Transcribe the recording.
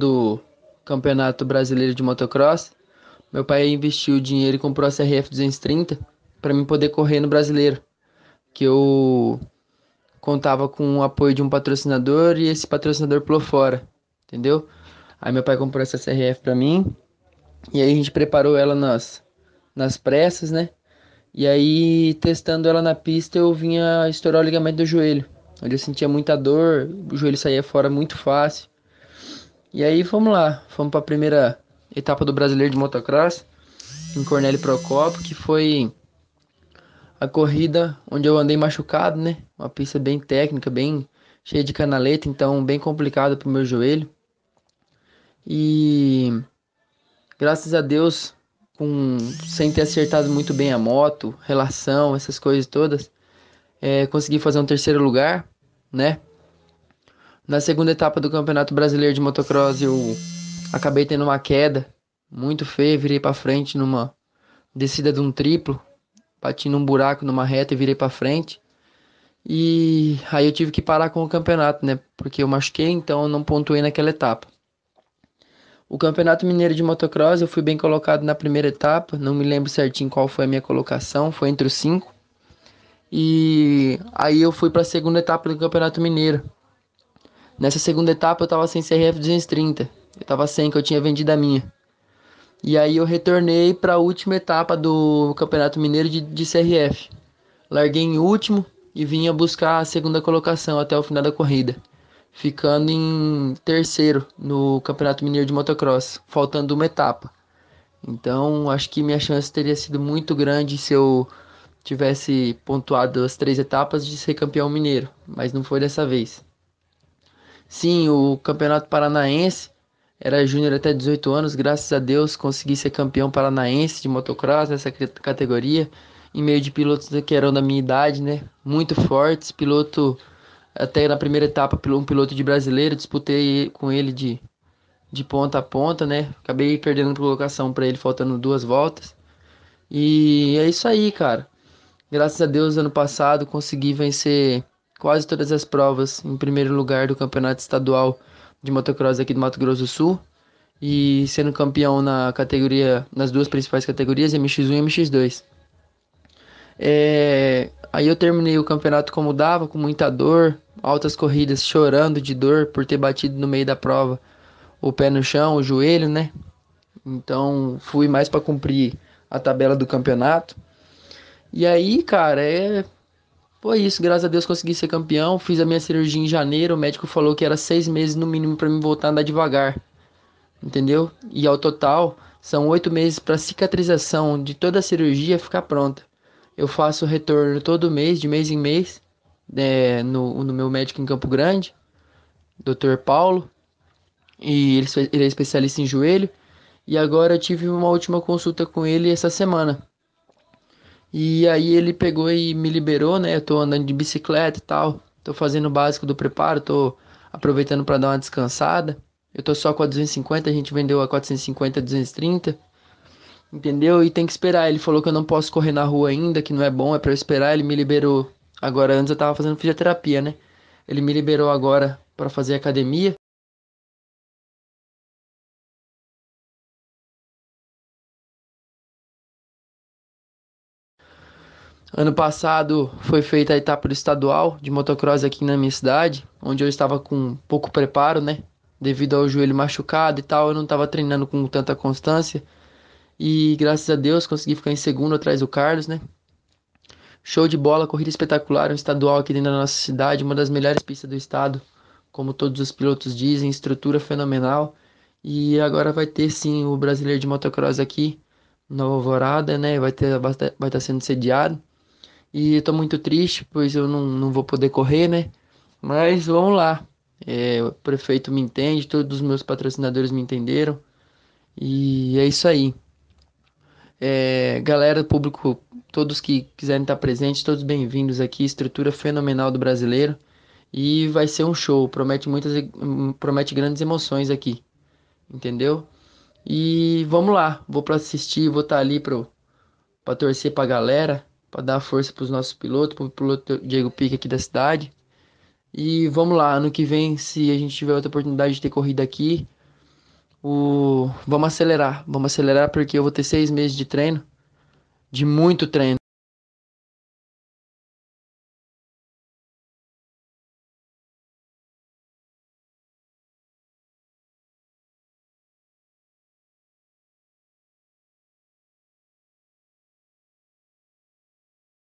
do Campeonato Brasileiro de Motocross, meu pai investiu dinheiro e comprou a CRF 230 para mim poder correr no Brasileiro, que eu contava com o apoio de um patrocinador e esse patrocinador pulou fora, entendeu? Aí meu pai comprou essa CRF para mim e aí a gente preparou ela nas nas pressas, né? E aí testando ela na pista eu vinha estourar o ligamento do joelho, onde eu sentia muita dor, o joelho saía fora muito fácil. E aí fomos lá, fomos para a primeira etapa do Brasileiro de Motocross, em Cornélio Procópio, que foi a corrida onde eu andei machucado, né? Uma pista bem técnica, bem cheia de canaleta, então bem complicada para o meu joelho. E graças a Deus, com, sem ter acertado muito bem a moto, relação, essas coisas todas, é, consegui fazer um terceiro lugar, né? Na segunda etapa do Campeonato Brasileiro de Motocross, eu acabei tendo uma queda muito feia, virei para frente numa descida de um triplo, bati num buraco numa reta e virei para frente. E aí eu tive que parar com o campeonato, né? Porque eu machuquei, então eu não pontuei naquela etapa. O Campeonato Mineiro de Motocross eu fui bem colocado na primeira etapa, não me lembro certinho qual foi a minha colocação, foi entre os cinco. E aí eu fui para a segunda etapa do Campeonato Mineiro. Nessa segunda etapa eu estava sem CRF 230. Eu estava sem, que eu tinha vendido a minha. E aí eu retornei para a última etapa do Campeonato Mineiro de, de CRF. Larguei em último e vinha buscar a segunda colocação até o final da corrida, ficando em terceiro no Campeonato Mineiro de Motocross, faltando uma etapa. Então, acho que minha chance teria sido muito grande se eu tivesse pontuado as três etapas de ser campeão mineiro, mas não foi dessa vez. Sim, o Campeonato Paranaense era júnior até 18 anos, graças a Deus consegui ser campeão paranaense de motocross nessa categoria, em meio de pilotos que eram da minha idade, né? Muito fortes, piloto até na primeira etapa, um piloto de brasileiro, disputei com ele de, de ponta a ponta, né? Acabei perdendo a colocação para ele, faltando duas voltas. E é isso aí, cara. Graças a Deus, ano passado consegui vencer quase todas as provas em primeiro lugar do campeonato estadual de motocross aqui do Mato Grosso do Sul e sendo campeão na categoria nas duas principais categorias MX1 e MX2. É, aí eu terminei o campeonato como dava, com muita dor, altas corridas, chorando de dor por ter batido no meio da prova o pé no chão, o joelho, né? Então fui mais para cumprir a tabela do campeonato. E aí, cara, é foi isso, graças a Deus consegui ser campeão. Fiz a minha cirurgia em janeiro. O médico falou que era seis meses no mínimo para me voltar a andar devagar. Entendeu? E ao total, são oito meses para cicatrização de toda a cirurgia ficar pronta. Eu faço retorno todo mês, de mês em mês, é, no, no meu médico em Campo Grande, Dr. Paulo. E ele, ele é especialista em joelho. E agora eu tive uma última consulta com ele essa semana. E aí ele pegou e me liberou, né? Eu tô andando de bicicleta e tal. Tô fazendo o básico do preparo, tô aproveitando para dar uma descansada. Eu tô só com a 250, a gente vendeu a 450, 230. Entendeu? E tem que esperar. Ele falou que eu não posso correr na rua ainda, que não é bom, é para eu esperar. Ele me liberou. Agora, antes eu tava fazendo fisioterapia, né? Ele me liberou agora para fazer academia. Ano passado foi feita a etapa estadual de motocross aqui na minha cidade, onde eu estava com pouco preparo, né? Devido ao joelho machucado e tal, eu não estava treinando com tanta constância. E graças a Deus consegui ficar em segundo atrás do Carlos, né? Show de bola, corrida espetacular, um estadual aqui dentro da nossa cidade, uma das melhores pistas do estado, como todos os pilotos dizem, estrutura fenomenal. E agora vai ter sim o brasileiro de motocross aqui, Nova Alvorada, né? Vai, ter, vai estar tá sendo sediado. E tô muito triste, pois eu não, não vou poder correr, né? Mas vamos lá. É, o prefeito me entende, todos os meus patrocinadores me entenderam. E é isso aí. É, galera, público, todos que quiserem estar presentes, todos bem-vindos aqui. Estrutura fenomenal do brasileiro. E vai ser um show, promete muitas promete grandes emoções aqui. Entendeu? E vamos lá, vou para assistir, vou estar tá ali pro para torcer pra galera para dar força para os nossos pilotos, para o piloto Diego Pique aqui da cidade. E vamos lá, ano que vem, se a gente tiver outra oportunidade de ter corrida aqui, o... vamos acelerar. Vamos acelerar porque eu vou ter seis meses de treino, de muito treino.